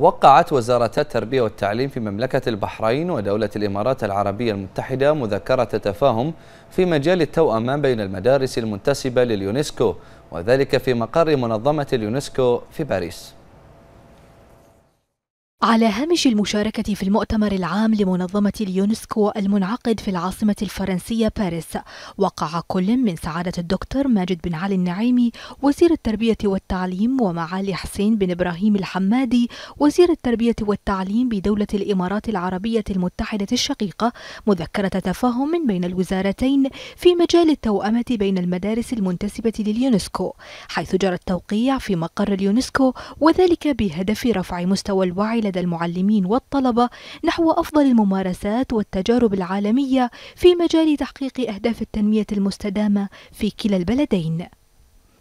وقعت وزارة التربية والتعليم في مملكة البحرين ودولة الإمارات العربية المتحدة مذكرة تفاهم في مجال التوأمة بين المدارس المنتسبة لليونسكو وذلك في مقر منظمة اليونسكو في باريس على هامش المشاركة في المؤتمر العام لمنظمة اليونسكو المنعقد في العاصمة الفرنسية باريس، وقع كل من سعادة الدكتور ماجد بن علي النعيمي وزير التربية والتعليم ومعالي حسين بن إبراهيم الحمادي وزير التربية والتعليم بدولة الإمارات العربية المتحدة الشقيقة مذكرة تفاهم من بين الوزارتين في مجال التوأمة بين المدارس المنتسبة لليونسكو، حيث جرى التوقيع في مقر اليونسكو وذلك بهدف رفع مستوى الوعي لدى المعلمين والطلبة نحو أفضل الممارسات والتجارب العالمية في مجال تحقيق أهداف التنمية المستدامة في كلا البلدين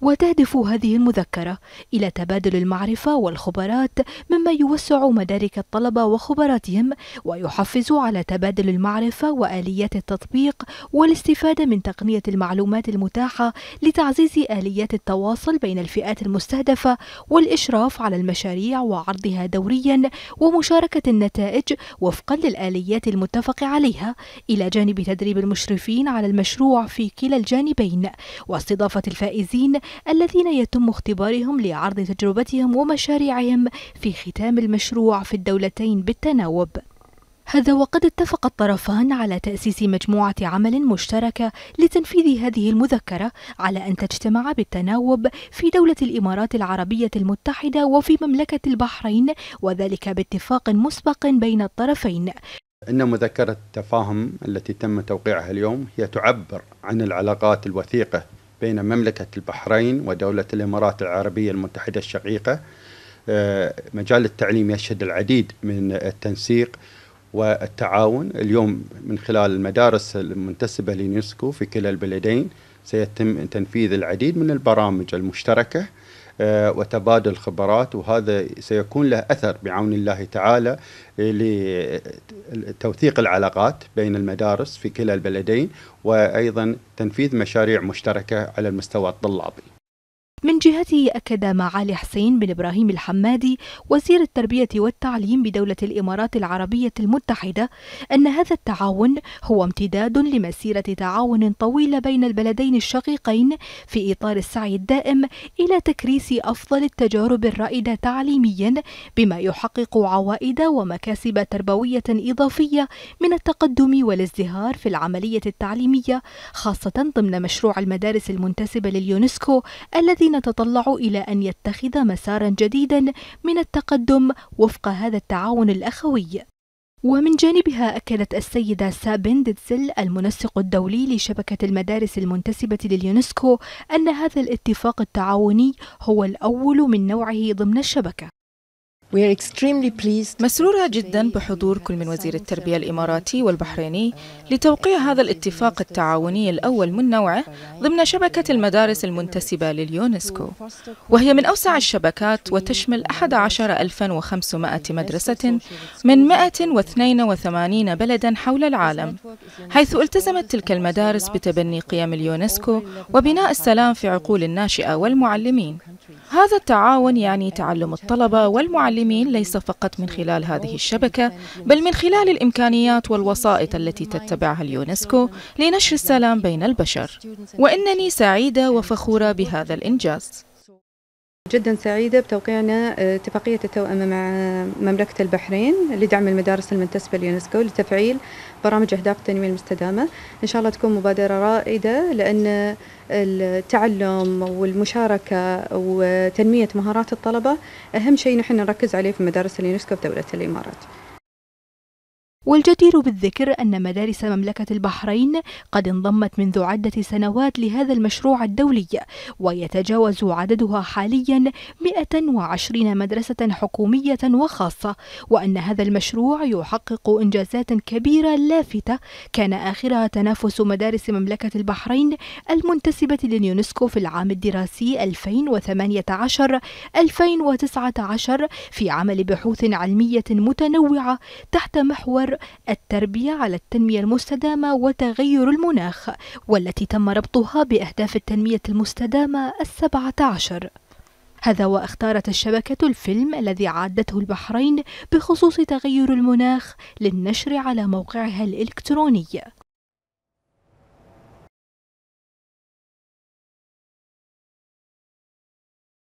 وتهدف هذه المذكرة إلى تبادل المعرفة والخبرات مما يوسع مدارك الطلبة وخبراتهم ويحفز على تبادل المعرفة وآليات التطبيق والاستفادة من تقنية المعلومات المتاحة لتعزيز آليات التواصل بين الفئات المستهدفة والإشراف على المشاريع وعرضها دوريا ومشاركة النتائج وفقا للآليات المتفق عليها إلى جانب تدريب المشرفين على المشروع في كلا الجانبين واستضافة الفائزين الذين يتم اختبارهم لعرض تجربتهم ومشاريعهم في ختام المشروع في الدولتين بالتناوب هذا وقد اتفق الطرفان على تأسيس مجموعة عمل مشتركة لتنفيذ هذه المذكرة على أن تجتمع بالتناوب في دولة الإمارات العربية المتحدة وفي مملكة البحرين وذلك باتفاق مسبق بين الطرفين إن مذكرة التفاهم التي تم توقيعها اليوم هي تعبر عن العلاقات الوثيقة بين مملكة البحرين ودولة الإمارات العربية المتحدة الشقيقة آه، مجال التعليم يشهد العديد من التنسيق والتعاون اليوم من خلال المدارس المنتسبة لليونسكو في كلا البلدين سيتم تنفيذ العديد من البرامج المشتركة آه، وتبادل خبرات وهذا سيكون له أثر بعون الله تعالى لتوثيق العلاقات بين المدارس في كلا البلدين وأيضا تنفيذ مشاريع مشتركة على المستوى الطلابي من جهته أكد معالي حسين بن إبراهيم الحمادي وزير التربية والتعليم بدولة الإمارات العربية المتحدة أن هذا التعاون هو امتداد لمسيرة تعاون طويلة بين البلدين الشقيقين في إطار السعي الدائم إلى تكريس أفضل التجارب الرائدة تعليميا بما يحقق عوائد ومكاسب تربوية إضافية من التقدم والازدهار في العملية التعليمية خاصة ضمن مشروع المدارس المنتسبة لليونسكو الذي الذي نتطلع إلى أن يتخذ مسارا جديدا من التقدم وفق هذا التعاون الأخوي ومن جانبها أكدت السيدة سابين ديتسل المنسق الدولي لشبكة المدارس المنتسبة لليونسكو أن هذا الاتفاق التعاوني هو الأول من نوعه ضمن الشبكة مسرورة جدا بحضور كل من وزير التربية الإماراتي والبحريني لتوقيع هذا الاتفاق التعاوني الأول من نوعه ضمن شبكة المدارس المنتسبة لليونسكو وهي من أوسع الشبكات وتشمل 11500 مدرسة من 182 بلدا حول العالم حيث التزمت تلك المدارس بتبني قيم اليونسكو وبناء السلام في عقول الناشئة والمعلمين هذا التعاون يعني تعلم الطلبة والمعلمين ليس فقط من خلال هذه الشبكة بل من خلال الإمكانيات والوسائط التي تتبعها اليونسكو لنشر السلام بين البشر وإنني سعيدة وفخورة بهذا الإنجاز جدا سعيدة بتوقيعنا آه، اتفاقية التوأمة آه، مع مملكة البحرين لدعم المدارس المنتسبة لليونسكو لتفعيل برامج أهداف التنمية المستدامة إن شاء الله تكون مبادرة رائدة لأن التعلم والمشاركة وتنمية مهارات الطلبة أهم شيء نحن نركز عليه في مدارس اليونسكو في دولة الإمارات والجدير بالذكر أن مدارس مملكة البحرين قد انضمت منذ عدة سنوات لهذا المشروع الدولي ويتجاوز عددها حاليا 120 مدرسة حكومية وخاصة وأن هذا المشروع يحقق إنجازات كبيرة لافتة كان آخرها تنافس مدارس مملكة البحرين المنتسبة لليونسكو في العام الدراسي 2018-2019 في عمل بحوث علمية متنوعة تحت محور الأكبر التربية على التنمية المستدامة وتغير المناخ والتي تم ربطها بأهداف التنمية المستدامة السبعة عشر هذا واختارت الشبكة الفيلم الذي عادته البحرين بخصوص تغير المناخ للنشر على موقعها الإلكتروني